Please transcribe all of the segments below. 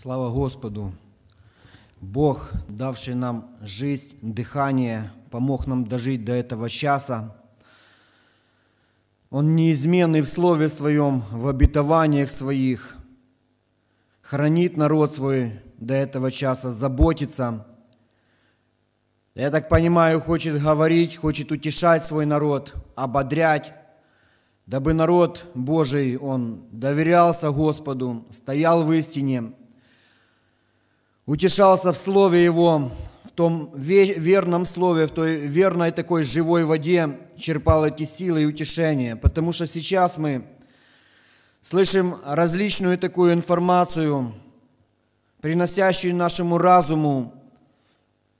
Слава Господу! Бог, давший нам жизнь, дыхание, помог нам дожить до этого часа. Он неизменный в Слове Своем, в обетованиях Своих, хранит народ свой до этого часа, заботится. Я так понимаю, хочет говорить, хочет утешать свой народ, ободрять, дабы народ Божий, он доверялся Господу, стоял в истине – утешался в Слове Его, в том верном Слове, в той верной такой живой воде черпал эти силы и утешения. Потому что сейчас мы слышим различную такую информацию, приносящую нашему разуму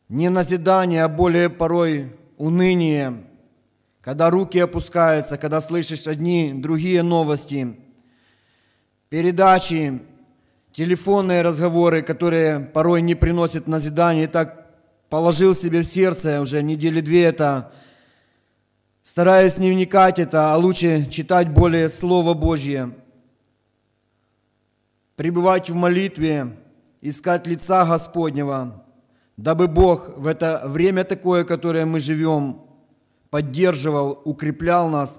не назидание, а более порой уныние, когда руки опускаются, когда слышишь одни, другие новости, передачи, телефонные разговоры, которые порой не приносят назидания, и так положил себе в сердце уже недели две это, стараясь не вникать это, а лучше читать более Слово Божье, пребывать в молитве, искать лица Господнего, дабы Бог в это время такое, которое мы живем, поддерживал, укреплял нас,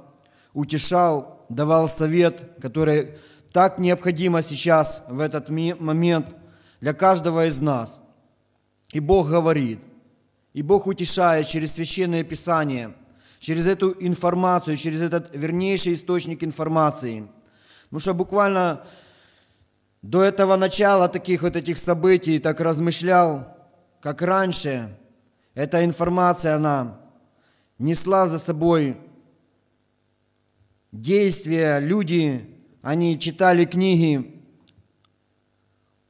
утешал, давал совет, который так необходимо сейчас, в этот момент, для каждого из нас. И Бог говорит, и Бог утешает через Священное Писание, через эту информацию, через этот вернейший источник информации. Потому что буквально до этого начала таких вот этих событий так размышлял, как раньше, эта информация, она несла за собой действия, люди, они читали книги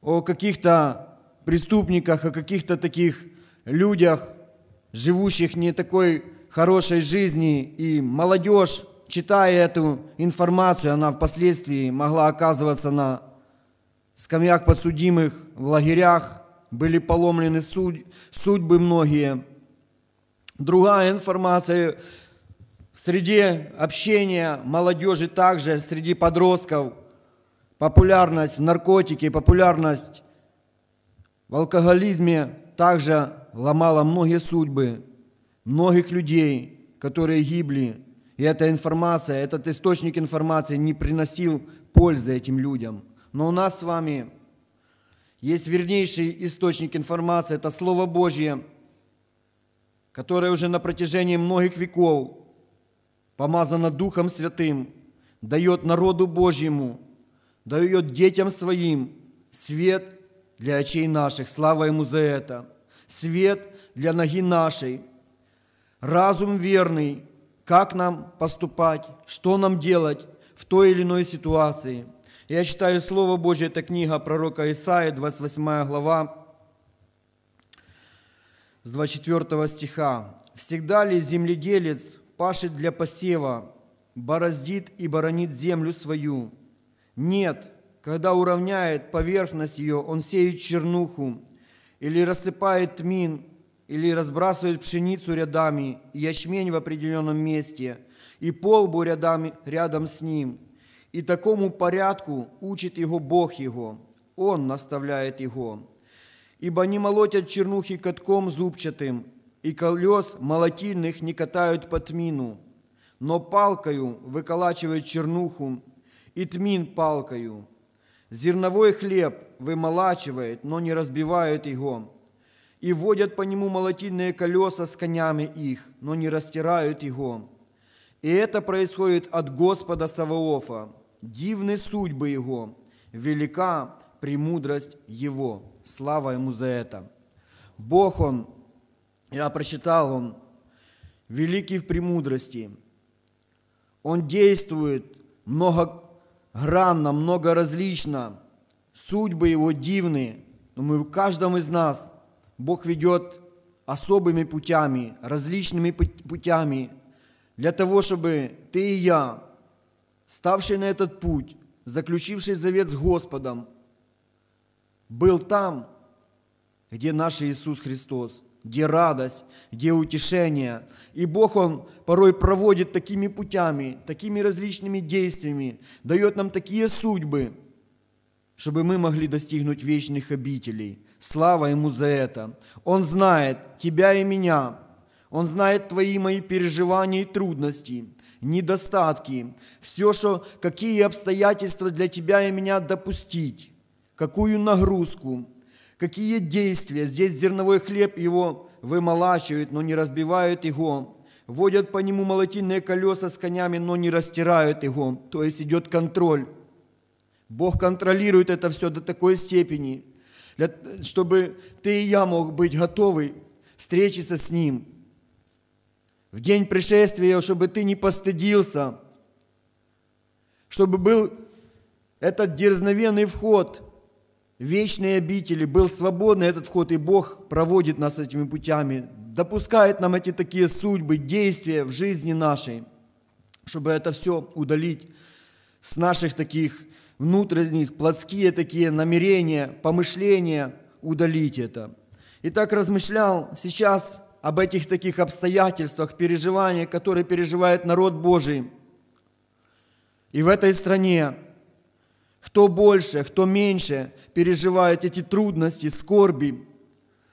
о каких-то преступниках, о каких-то таких людях, живущих не такой хорошей жизни. И молодежь, читая эту информацию, она впоследствии могла оказываться на скамьях подсудимых, в лагерях, были поломлены судь, судьбы многие. Другая информация Среди общения молодежи также, среди подростков, популярность в наркотике, популярность в алкоголизме также ломала многие судьбы многих людей, которые гибли. И эта информация, этот источник информации не приносил пользы этим людям. Но у нас с вами есть вернейший источник информации, это Слово Божье, которое уже на протяжении многих веков помазана Духом Святым, дает народу Божьему, дает детям своим свет для очей наших, слава Ему за это, свет для ноги нашей, разум верный, как нам поступать, что нам делать в той или иной ситуации. Я считаю, Слово Божье – это книга пророка Исаия, 28 глава, с 24 стиха. «Всегда ли земледелец пашет для посева, бороздит и боронит землю свою. Нет, когда уравняет поверхность ее, он сеет чернуху, или рассыпает тмин, или разбрасывает пшеницу рядами, и ячмень в определенном месте, и полбу рядами, рядом с ним. И такому порядку учит его Бог его, он наставляет его. Ибо не молотят чернухи катком зубчатым, и колес молотильных не катают по тмину, но палкою выколачивают чернуху, и тмин палкою. Зерновой хлеб вымолачивает, но не разбивают его, и водят по нему молотильные колеса с конями их, но не растирают его. И это происходит от Господа Саваофа. Дивны судьбы его, велика премудрость его. Слава ему за это. Бог он я прочитал, он великий в премудрости. Он действует многогранно, многоразлично. Судьбы его дивны. Но мы в каждом из нас Бог ведет особыми путями, различными путями, для того, чтобы ты и я, ставший на этот путь, заключивший завет с Господом, был там, где наш Иисус Христос – где радость, где утешение. И Бог, Он порой проводит такими путями, такими различными действиями, дает нам такие судьбы, чтобы мы могли достигнуть вечных обителей. Слава Ему за это. Он знает тебя и меня. Он знает твои мои переживания и трудности, недостатки, все, что, какие обстоятельства для тебя и меня допустить, какую нагрузку, какие действия. Здесь зерновой хлеб его вымолачивают, но не разбивают его. Водят по нему молотильные колеса с конями, но не растирают его. То есть идет контроль. Бог контролирует это все до такой степени, для, чтобы ты и я мог быть готовы встретиться с Ним. В день пришествия, чтобы ты не постыдился, чтобы был этот дерзновенный вход – Вечные обители был свободный этот вход, и Бог проводит нас этими путями, допускает нам эти такие судьбы, действия в жизни нашей, чтобы это все удалить с наших таких внутренних, плотские такие намерения, помышления, удалить это. И так размышлял сейчас об этих таких обстоятельствах, переживаниях, которые переживает народ Божий. И в этой стране кто больше, кто меньше переживает эти трудности, скорби,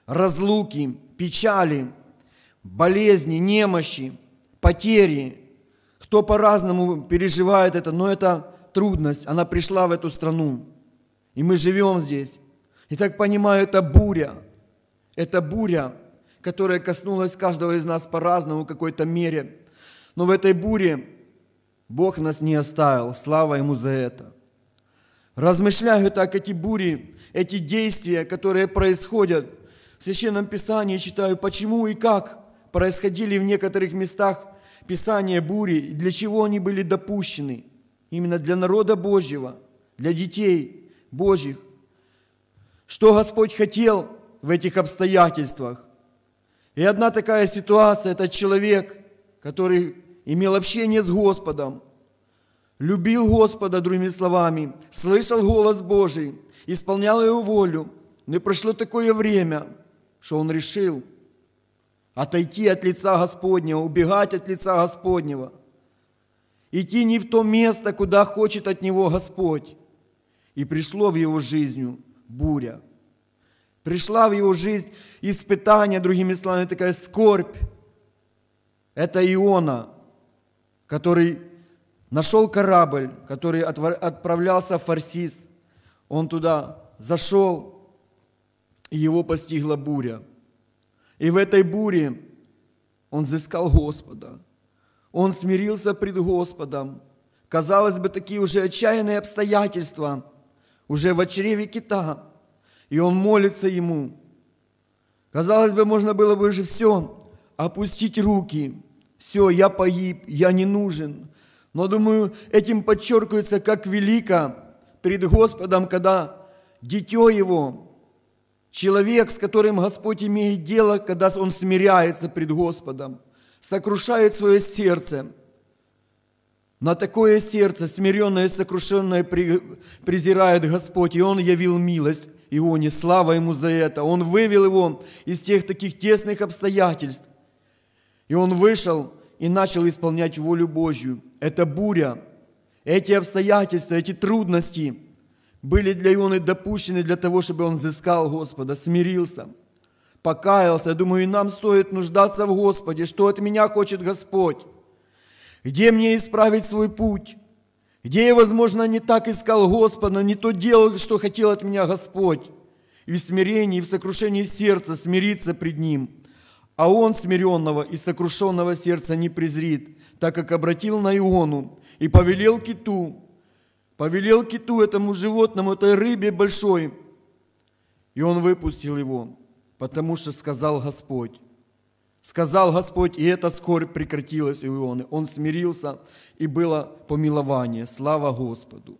разлуки, печали, болезни, немощи, потери, кто по-разному переживает это, но это трудность, она пришла в эту страну, и мы живем здесь. И так понимаю, это буря, это буря, которая коснулась каждого из нас по-разному в какой-то мере. Но в этой буре Бог нас не оставил, слава Ему за это – Размышляю так эти бури, эти действия, которые происходят в Священном Писании, читаю, почему и как происходили в некоторых местах Писания бури, для чего они были допущены. Именно для народа Божьего, для детей Божьих. Что Господь хотел в этих обстоятельствах. И одна такая ситуация, это человек, который имел общение с Господом – любил Господа, другими словами, слышал голос Божий, исполнял Его волю. Не прошло такое время, что он решил отойти от лица Господнего, убегать от лица Господнего, идти не в то место, куда хочет от него Господь. И пришло в его жизнь буря. Пришла в его жизнь испытание, другими словами, такая скорбь. Это Иона, который нашел корабль, который отправлялся в Фарсис. Он туда зашел, и его постигла буря. И в этой буре он взыскал Господа. Он смирился пред Господом. Казалось бы, такие уже отчаянные обстоятельства, уже в очреве кита. И он молится ему. Казалось бы, можно было бы уже все, опустить руки. Все, я погиб, я не нужен, но думаю, этим подчеркивается, как велико перед Господом, когда дитё Его, человек, с которым Господь имеет дело, когда он смиряется пред Господом, сокрушает свое сердце. На такое сердце, смиренное и сокрушенное, презирает Господь, и Он явил милость Ионе, слава Ему за это. Он вывел его из тех таких тесных обстоятельств, и он вышел и начал исполнять волю Божью – эта буря, эти обстоятельства, эти трудности были для Ионы допущены для того, чтобы он взыскал Господа, смирился, покаялся. Я думаю, и нам стоит нуждаться в Господе, что от меня хочет Господь, где мне исправить свой путь, где я, возможно, не так искал Господа, не то делал, что хотел от меня Господь, и в смирении, и в сокрушении сердца смириться пред Ним, а Он смиренного и сокрушенного сердца не презрит – так как обратил на Иону и повелел киту, повелел киту этому животному, этой рыбе большой, и он выпустил его, потому что сказал Господь. Сказал Господь, и эта скорбь прекратилась у Ионы. Он смирился, и было помилование. Слава Господу.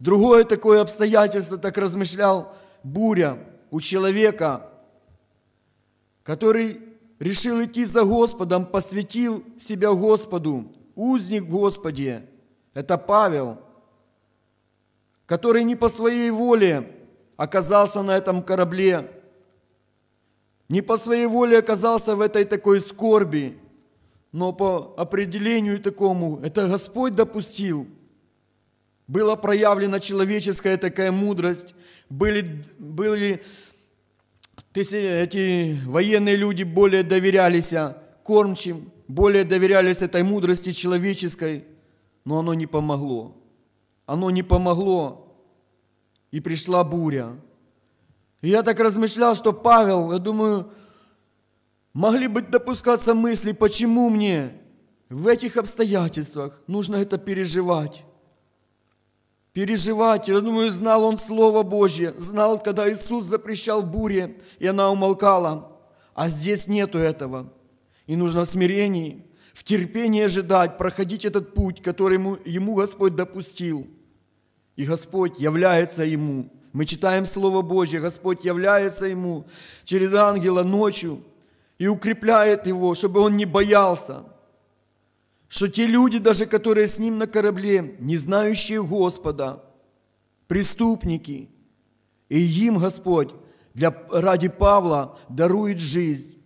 Другое такое обстоятельство, так размышлял Буря у человека, который решил идти за Господом, посвятил себя Господу, узник Господи. Это Павел, который не по своей воле оказался на этом корабле, не по своей воле оказался в этой такой скорби, но по определению такому это Господь допустил. Была проявлена человеческая такая мудрость, были, были если эти военные люди более доверялись кормчим, более доверялись этой мудрости человеческой, но оно не помогло. Оно не помогло, и пришла буря. И я так размышлял, что Павел, я думаю, могли бы допускаться мысли, почему мне в этих обстоятельствах нужно это переживать переживать. Я думаю, знал он Слово Божье, знал, когда Иисус запрещал буре, и она умолкала. А здесь нету этого. И нужно в смирении, в терпении ожидать, проходить этот путь, который ему, ему Господь допустил. И Господь является ему. Мы читаем Слово Божье, Господь является ему через ангела ночью и укрепляет его, чтобы он не боялся что те люди, даже которые с ним на корабле, не знающие Господа, преступники, и им Господь для, ради Павла дарует жизнь,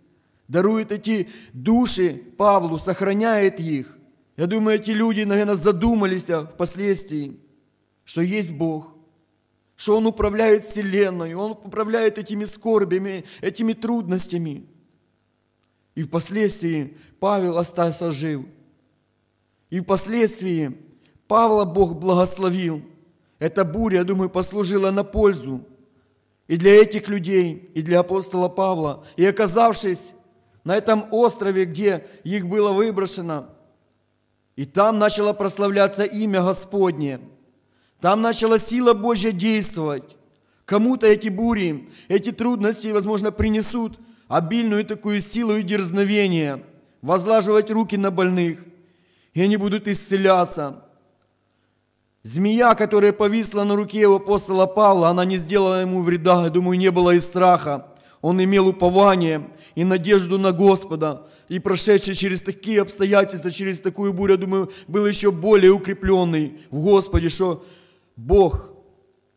дарует эти души Павлу, сохраняет их. Я думаю, эти люди, наверное, задумались впоследствии, что есть Бог, что Он управляет Вселенной, Он управляет этими скорбями, этими трудностями. И впоследствии Павел остался жив – и впоследствии Павла Бог благословил. Эта буря, я думаю, послужила на пользу и для этих людей, и для апостола Павла. И оказавшись на этом острове, где их было выброшено, и там начало прославляться имя Господне, там начала сила Божья действовать. Кому-то эти бури, эти трудности, возможно, принесут обильную такую силу и дерзновение, возлаживать руки на больных – и они будут исцеляться. Змея, которая повисла на руке у апостола Павла, она не сделала ему вреда, я думаю, не было и страха. Он имел упование и надежду на Господа. И прошедший через такие обстоятельства, через такую бурю, я думаю, был еще более укрепленный в Господе, что Бог,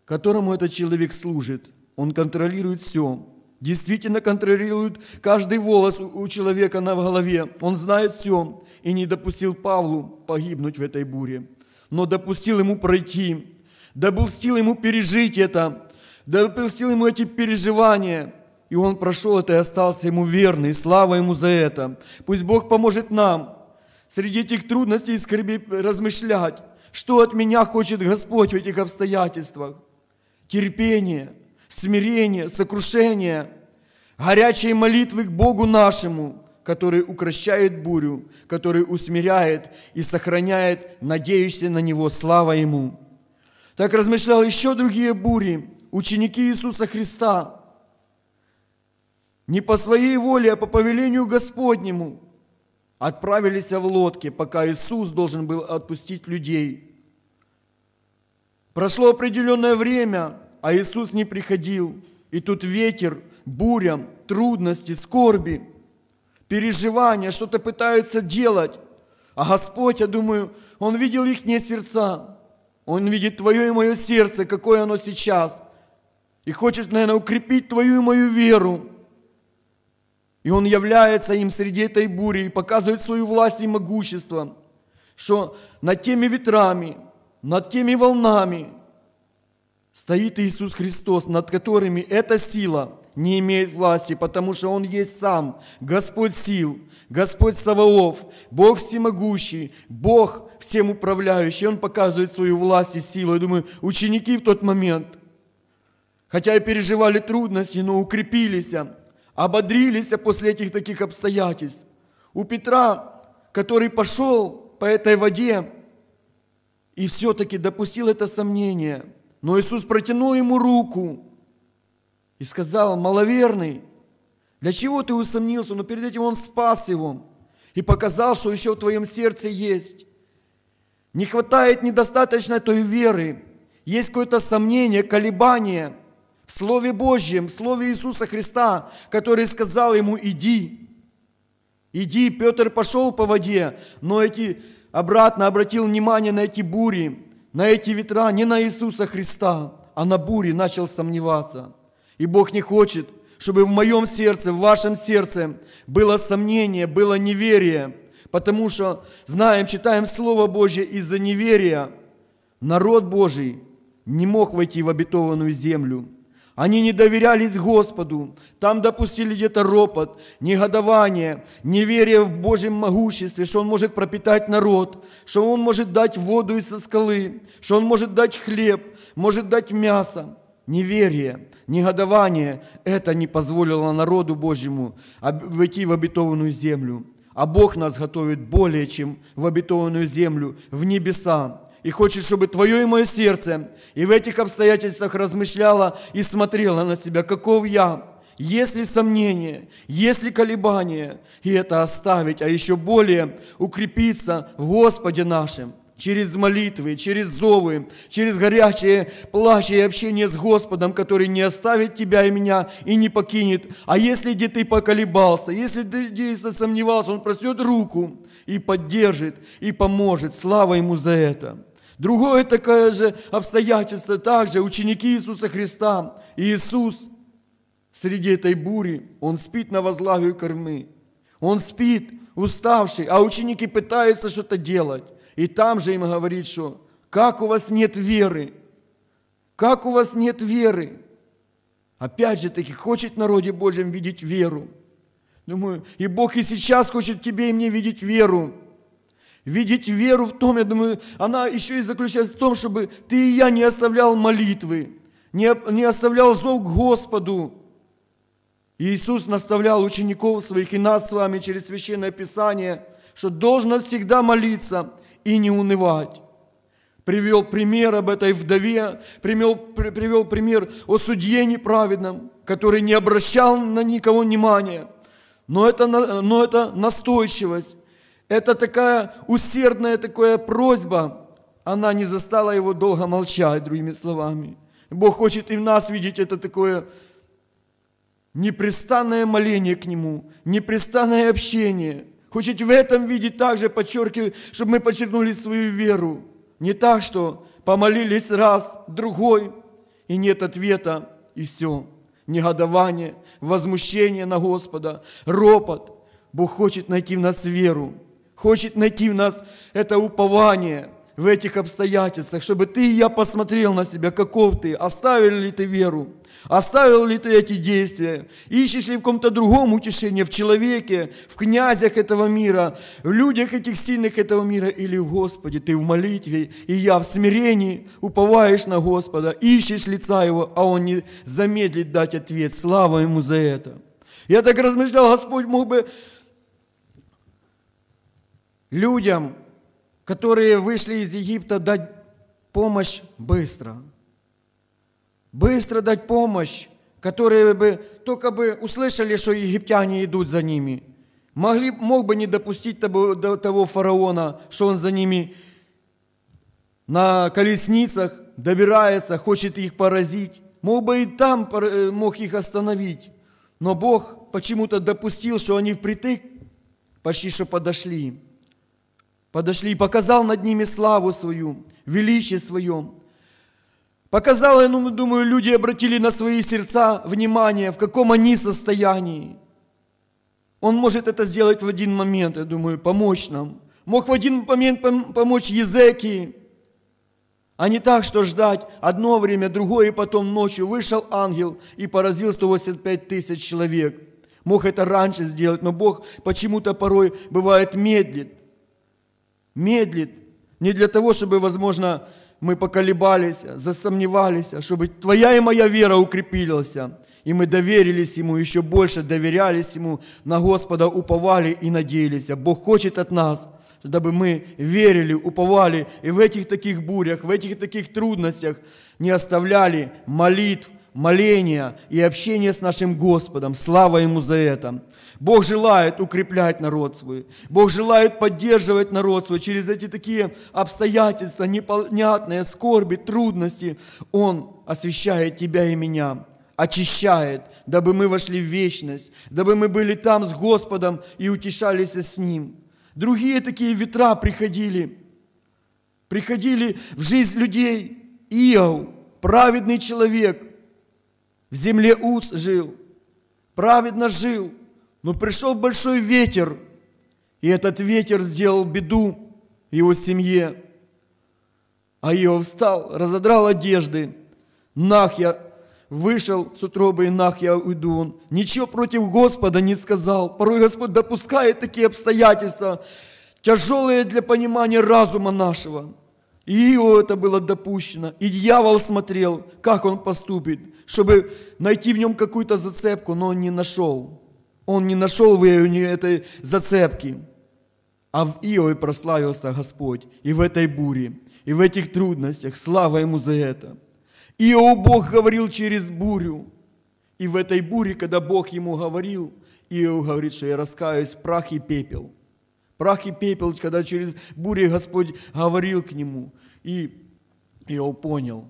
которому этот человек служит, он контролирует все действительно контролирует каждый волос у человека на голове. Он знает все и не допустил Павлу погибнуть в этой буре, но допустил ему пройти, допустил ему пережить это, допустил ему эти переживания – и он прошел это и остался ему верный. Слава ему за это. Пусть Бог поможет нам среди этих трудностей и скорби размышлять, что от меня хочет Господь в этих обстоятельствах. Терпение, смирение, сокрушение, горячей молитвы к Богу нашему, который укращает бурю, который усмиряет и сохраняет, надеющийся на Него, слава Ему. Так размышлял еще другие бури, ученики Иисуса Христа, не по своей воле, а по повелению Господнему, отправились в лодке, пока Иисус должен был отпустить людей. Прошло определенное время, а Иисус не приходил, и тут ветер – бурям, трудности, скорби, переживания, что-то пытаются делать. А Господь, я думаю, Он видел их не сердца. Он видит твое и мое сердце, какое оно сейчас. И хочет, наверное, укрепить твою и мою веру. И Он является им среди этой бури и показывает свою власть и могущество, что над теми ветрами, над теми волнами стоит Иисус Христос, над которыми эта сила – не имеет власти, потому что Он есть сам, Господь сил, Господь Саваоф, Бог всемогущий, Бог всем управляющий. Он показывает свою власть и силу. Я думаю, ученики в тот момент, хотя и переживали трудности, но укрепились, ободрились после этих таких обстоятельств. У Петра, который пошел по этой воде и все-таки допустил это сомнение, но Иисус протянул ему руку – и сказал, маловерный, для чего ты усомнился? Но перед этим он спас его и показал, что еще в твоем сердце есть. Не хватает недостаточно той веры. Есть какое-то сомнение, колебание в Слове Божьем, в Слове Иисуса Христа, который сказал ему, иди. Иди, Петр пошел по воде, но эти, обратно обратил внимание на эти бури, на эти ветра, не на Иисуса Христа, а на бури начал сомневаться – и Бог не хочет, чтобы в моем сердце, в вашем сердце было сомнение, было неверие, потому что знаем, читаем Слово Божье из-за неверия. Народ Божий не мог войти в обетованную землю. Они не доверялись Господу. Там допустили где-то ропот, негодование, неверие в Божьем могуществе, что Он может пропитать народ, что Он может дать воду из-со скалы, что Он может дать хлеб, может дать мясо неверие, негодование – это не позволило народу Божьему войти в обетованную землю. А Бог нас готовит более чем в обетованную землю, в небеса. И хочет, чтобы твое и мое сердце и в этих обстоятельствах размышляло и смотрело на себя, каков я, если сомнение, если колебание, и это оставить, а еще более укрепиться в Господе нашем – через молитвы, через зовы, через горячее, плачи и общение с Господом, который не оставит тебя и меня и не покинет. А если где ты поколебался, если ты сомневался, Он простет руку и поддержит, и поможет. Слава Ему за это. Другое такое же обстоятельство, также ученики Иисуса Христа. Иисус среди этой бури, Он спит на возглавию кормы. Он спит, уставший, а ученики пытаются что-то делать. И там же им говорит, что как у вас нет веры, как у вас нет веры. Опять же таки, хочет народе Божьем видеть веру. Думаю, и Бог и сейчас хочет тебе и мне видеть веру. Видеть веру в том, я думаю, она еще и заключается в том, чтобы ты и я не оставлял молитвы, не, не оставлял зов к Господу. Иисус наставлял учеников своих и нас с вами через Священное Писание, что должно всегда молиться – и не унывать. Привел пример об этой вдове, привел, привел пример о судье неправедном, который не обращал на никого внимания. Но это, но это настойчивость, это такая усердная такая просьба, она не застала его долго молчать, другими словами. Бог хочет и в нас видеть это такое непрестанное моление к Нему, непрестанное общение – Хочет в этом виде также подчеркивать, чтобы мы подчеркнули свою веру. Не так, что помолились раз, другой, и нет ответа, и все. Негодование, возмущение на Господа, ропот. Бог хочет найти в нас веру, хочет найти в нас это упование в этих обстоятельствах, чтобы ты и я посмотрел на себя, каков ты, оставили ли ты веру, Оставил ли ты эти действия? Ищешь ли в ком-то другом утешение? В человеке, в князях этого мира, в людях этих сильных этого мира? Или в Господе? Ты в молитве, и я в смирении уповаешь на Господа, ищешь лица Его, а Он не замедлит дать ответ. Слава Ему за это. Я так размышлял, Господь мог бы людям, которые вышли из Египта, дать помощь быстро – быстро дать помощь, которые бы только бы услышали, что египтяне идут за ними. Могли, мог бы не допустить того, до того фараона, что он за ними на колесницах добирается, хочет их поразить. Мог бы и там э, мог их остановить. Но Бог почему-то допустил, что они впритык почти что подошли. Подошли и показал над ними славу свою, величие свое. Показала, я думаю, люди обратили на свои сердца внимание, в каком они состоянии. Он может это сделать в один момент, я думаю, помочь нам. Мог в один момент помочь Езеки, а не так, что ждать одно время, другое, и потом ночью вышел ангел и поразил 185 тысяч человек. Мог это раньше сделать, но Бог почему-то порой бывает медлит. Медлит. Не для того, чтобы, возможно, мы поколебались, засомневались, чтобы Твоя и моя вера укрепилась, и мы доверились Ему, еще больше доверялись Ему, на Господа уповали и надеялись. Бог хочет от нас, чтобы мы верили, уповали, и в этих таких бурях, в этих таких трудностях не оставляли молитв, моления и общения с нашим Господом. Слава Ему за это! Бог желает укреплять народ свой. Бог желает поддерживать народ свой через эти такие обстоятельства, непонятные, скорби, трудности. Он освещает тебя и меня, очищает, дабы мы вошли в вечность, дабы мы были там с Господом и утешались с Ним. Другие такие ветра приходили, приходили в жизнь людей. Иов, праведный человек, в земле Уц жил, праведно жил – но пришел большой ветер, и этот ветер сделал беду его семье. А Иов встал, разодрал одежды. Нах я вышел с утробы, и нах я уйду. Он ничего против Господа не сказал. Порой Господь допускает такие обстоятельства, тяжелые для понимания разума нашего. И его это было допущено. И дьявол смотрел, как он поступит, чтобы найти в нем какую-то зацепку, но он не нашел. Он не нашел в Иове этой зацепки. А в Иове прославился Господь и в этой буре, и в этих трудностях. Слава Ему за это. Иов Бог говорил через бурю. И в этой буре, когда Бог ему говорил, Иов говорит, что я раскаюсь прах и пепел. Прах и пепел, когда через бури Господь говорил к нему. И Иов понял.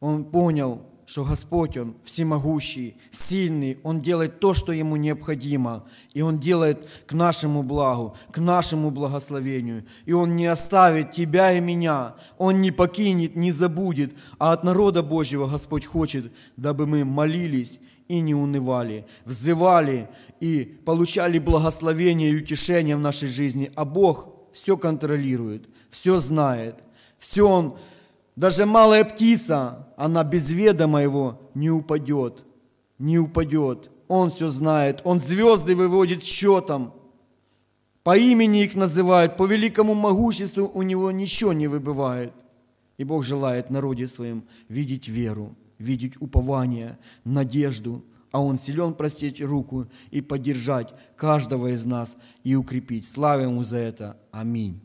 Он понял, что Господь, Он всемогущий, сильный, Он делает то, что Ему необходимо, и Он делает к нашему благу, к нашему благословению, и Он не оставит тебя и меня, Он не покинет, не забудет, а от народа Божьего Господь хочет, дабы мы молились и не унывали, взывали и получали благословение и утешение в нашей жизни, а Бог все контролирует, все знает, все Он даже малая птица, она без ведома его не упадет, не упадет. Он все знает, он звезды выводит счетом. По имени их называют, по великому могуществу у него ничего не выбывает. И Бог желает народе своим видеть веру, видеть упование, надежду, а Он силен простить руку и поддержать каждого из нас и укрепить. Слава Ему за это. Аминь.